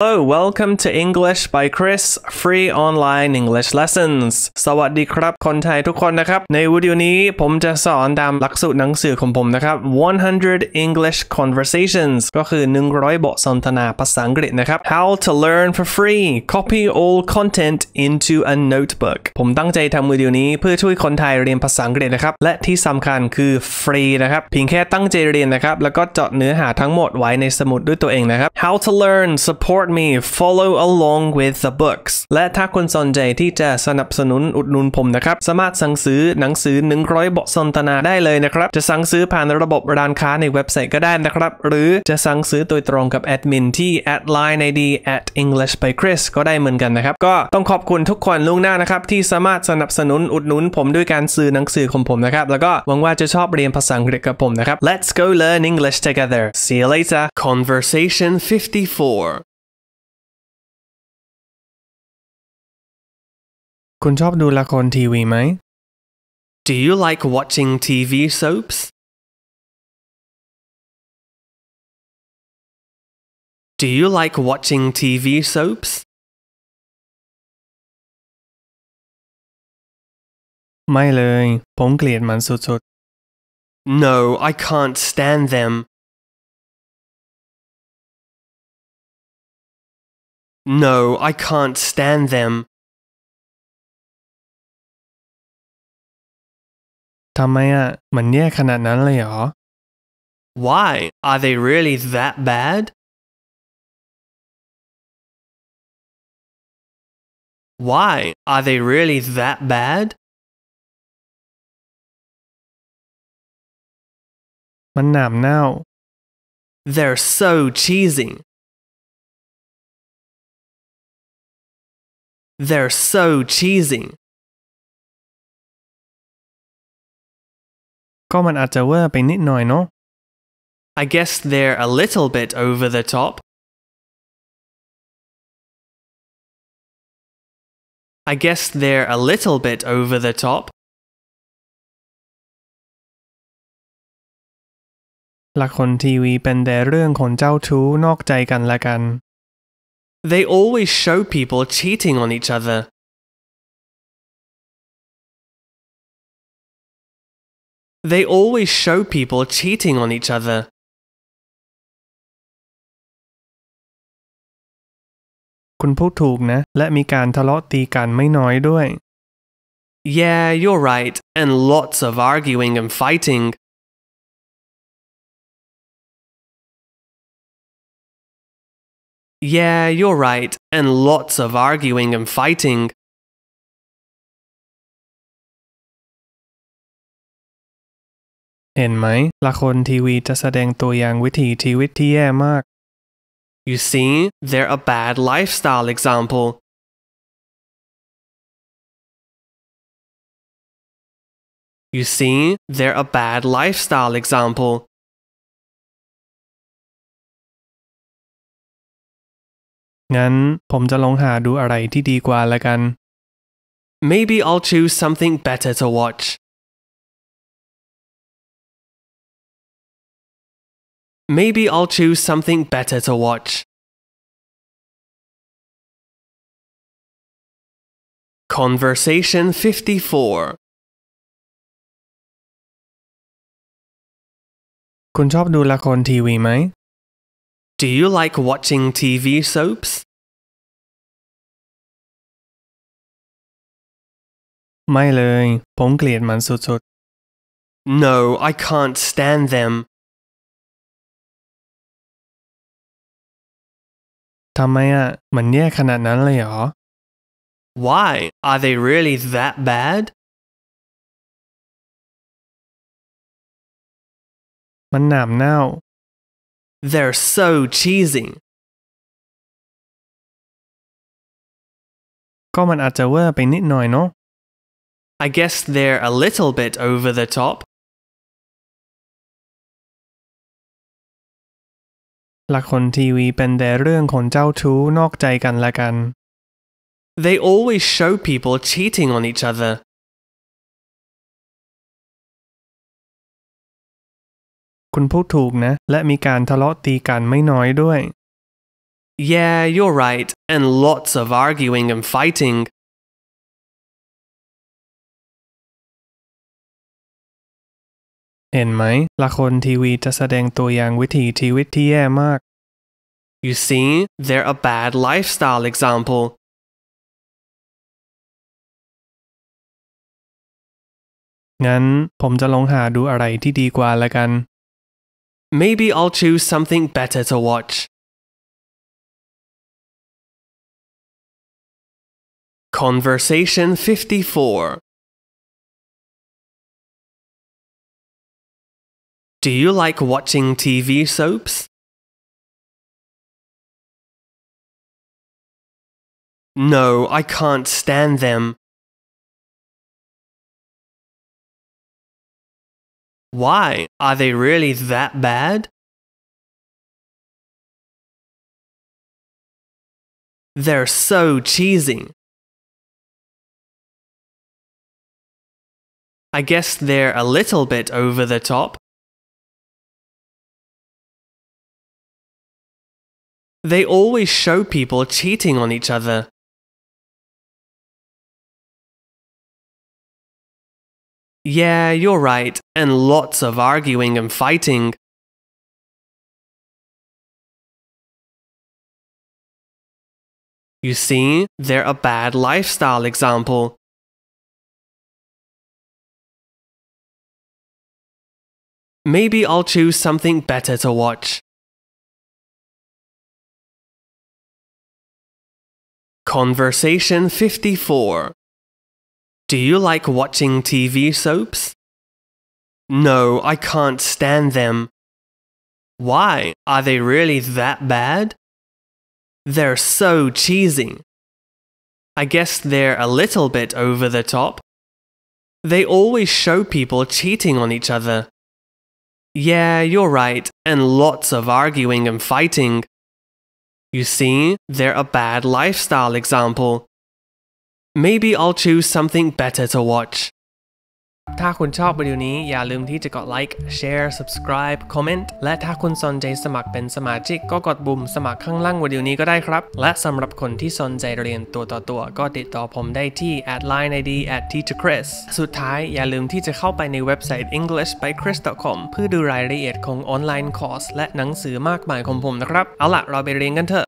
Hello, welcome to English by Chris free online English lessons สวัสดีครับ คนไทยทุกคนนะครับในวิดีโอนี้ผมจะสอนตามหลักสูตรหนังสือของผมนะครับ 100 English conversations ก็คือ 100บทสนทนาภาษาอังกฤษนะครับ How to learn for free copy all content into a notebook ผมตั้งใจทำวิดีโอนี้เพื่อช่วยคนไทยเรียนภาษาอังกฤษนะครับ และที่สำคัญคือฟรีนะครับ เพียงแค่ตั้งใจเรียนนะครับ แล้วก็จดเนื้อหาทั้งหมดไว้ในสมุดด้วยตัวเองนะครับ How to learn support Support me follow along with the books และถ้าคนสนใจที่จะสนับสนุนอุดหนุนผมนะครับ สามารถสั่งซื้อหนังสือ 100บทสนทนาได้เลยนะครับ จะสั่งซื้อผ่านระบบร้านค้าในเว็บไซต์ก็ได้นะครับ หรือจะสั่งซื้อโดยตรงกับแอดมินที่ at line id at english by chris ก็ได้เหมือนกันนะครับ ก็ต้องขอบคุณทุกคนล่วงหน้านะครับที่สามารถสนับสนุนอุดหนุนผมด้วยการซื้อหนังสือของผมนะครับ แล้วก็หวังว่าจะชอบเรียนภาษาอังกฤษกับผมนะครับ let's go learn English together see you later conversation 54คุณชอบดูละครทีวีไหม Do you like watching TV soaps? Do you like watching TV soaps? ไม่เลย No, I can't stand them. No, I can't stand them. ทำไมอ่ะมันแย่ขนาดนั้นเลยเหรอ Why are they really that bad? Why are they really that bad? มันหนามเน่า They're so cheesy. They're so cheesy. ก็มันอาจจะเวอร์ไปนิดหน่อยเนาะ I guess they're a little bit over the top. I guess they're a little bit over the top. ละครทีวีเป็นแต่เรื่องของเจ้าชู้นอกใจกันละกัน They always show people cheating on each other. They always show people cheating on each other. Yeah, you're right, and lots of arguing and fighting. Yeah, you're right, and lots of arguing and fighting. เห็นไหมละคนทีวีจะแสดงตัวอย่างวิถีชีวิตที่แย่มาก You see they're a bad lifestyle example You see they're a bad lifestyle example งั้นผมจะลองหาดูอะไรที่ดีกว่าละกัน Maybe I'll choose something better to watch Maybe I'll choose something better to watch. Conversation 54 Do you like watching TV soaps? No, I can't stand them. ทำไมอ่ะมันแย่ขนาดนั้นเลยเหรอ Why are they really that bad มันหนามเน่า They're so cheesy ก็มันอาจจะเวอร์ไปนิดหน่อยเนาะ I guess they're a little bit over the top ละครทีวีเป็นแต่เรื่องคนเจ้าชู้นอกใจกันละกัน They always show people cheating on each other. คุณพูดถูกนะและมีการทะเลาะตีกันไม่น้อยด้วย Yeah, you're right, and lots of arguing and fighting. เห็นไหม ละครทีวีจะแสดงตัวอย่างวิถีชีวิตที่แย่มาก You see they're a bad lifestyle example งั้นผมจะลองหาดูอะไรที่ดีกว่าละกัน Maybe I'll choose something better to watch Conversation 54 Do you like watching TV soaps? No, I can't stand them. Why? Are they really that bad? They're so cheesy. I guess they're a little bit over the top. They always show people cheating on each other. Yeah, you're right, and lots of arguing and fighting. You see, they're a bad lifestyle example. Maybe I'll choose something better to watch. Conversation 54 Do you like watching TV soaps? No, I can't stand them. Why? Are they really that bad? They're so cheesy. I guess they're a little bit over the top. They always show people cheating on each other. Yeah, you're right, and lots of arguing and fighting. You see, they're a bad lifestyle example. Maybe I'll choose something better to watch. ถ้าคุณชอบวิดีโอนี้อย่าลืมที่จะกดไลค์แชร์ subscribe comment และถ้าคุณสนใจสมัครเป็นสมาชิก ก็กดบุ่มสมัครข้างล่างวิดีโอนี้ก็ได้ครับ และสำหรับคนที่สนใจเรียนตัวต่อตัวก็ติดต่อผมได้ที่ at line id at teacher chris สุดท้ายอย่าลืมที่จะเข้าไปในเว็บไซต์ english by chris.com เพื่อดูรายละเอียดของออนไลน์คอร์สและหนังสือมากมายของผมนะครับ เอาล่ะเราไปเรียนกันเถอะ